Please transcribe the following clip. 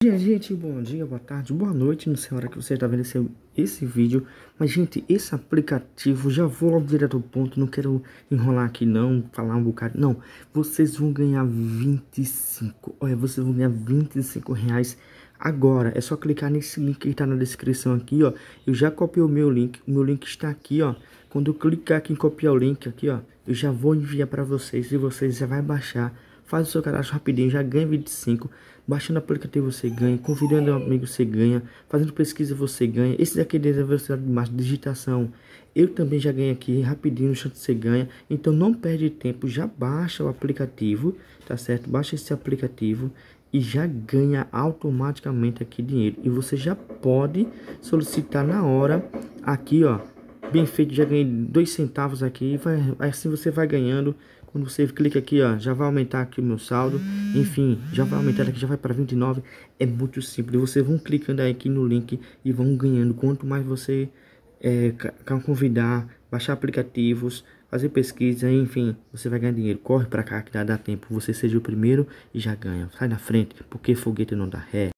Bom dia, gente. Bom dia, boa tarde, boa noite. Não sei a hora que você está vendo esse, esse, vídeo. Mas, gente, esse aplicativo, já vou logo direto ao ponto. Não quero enrolar aqui, não. Falar um bocado. Não, vocês vão ganhar 25. Olha, vocês vão ganhar 25 reais agora. É só clicar nesse link que está na descrição aqui, ó. Eu já copiei o meu link. O meu link está aqui, ó. Quando eu clicar aqui em copiar o link aqui, ó. Eu já vou enviar para vocês e vocês já vai baixar Faz o seu cadastro rapidinho, já ganha 25. Baixando o aplicativo você ganha, convidando um amigo você ganha, fazendo pesquisa você ganha. Esse daqui é a velocidade de mais digitação. Eu também já ganhei aqui rapidinho, no chão você ganha. Então não perde tempo, já baixa o aplicativo, tá certo? Baixa esse aplicativo e já ganha automaticamente aqui dinheiro. E você já pode solicitar na hora aqui, ó, bem feito, já ganhei dois centavos aqui, vai, assim você vai ganhando, quando você clica aqui, ó, já vai aumentar aqui o meu saldo, enfim, já vai aumentar aqui, já vai para 29, é muito simples, vocês vão clicando aí aqui no link e vão ganhando, quanto mais você é, convidar, baixar aplicativos, fazer pesquisa, enfim, você vai ganhar dinheiro, corre para cá que dá, dá tempo, você seja o primeiro e já ganha, sai na frente, porque foguete não dá ré.